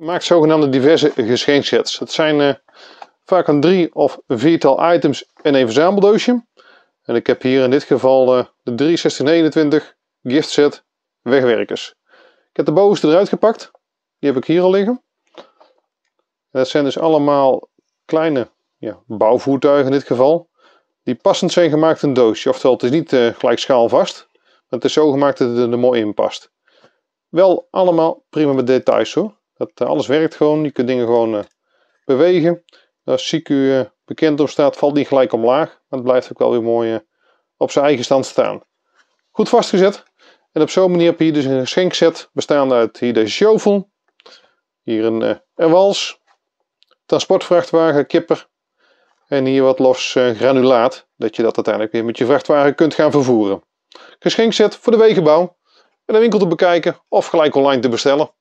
maakt zogenaamde diverse geschenksets. Het zijn eh, vaak een drie of viertal items in een verzameldoosje. En ik heb hier in dit geval eh, de 3621 gift set wegwerkers. Ik heb de bovenste eruit gepakt. Die heb ik hier al liggen. dat zijn dus allemaal kleine ja, bouwvoertuigen in dit geval. Die passend zijn gemaakt in een doosje. Oftewel, het is niet uh, gelijk schaalvast. Maar het is zo gemaakt dat het er mooi in past. Wel allemaal prima met details hoor. Dat, eh, alles werkt gewoon. Je kunt dingen gewoon eh, bewegen. Als CQ eh, bekend op staat, valt die gelijk omlaag. Maar het blijft ook wel weer mooi op zijn eigen stand staan. Goed vastgezet. En op zo'n manier heb je hier dus een geschenkset bestaande uit hier deze shovel. Hier een, een wals. Transportvrachtwagen, kipper. En hier wat los granulaat. Dat je dat uiteindelijk weer met je vrachtwagen kunt gaan vervoeren. Geschenkset voor de wegenbouw. En een winkel te bekijken of gelijk online te bestellen.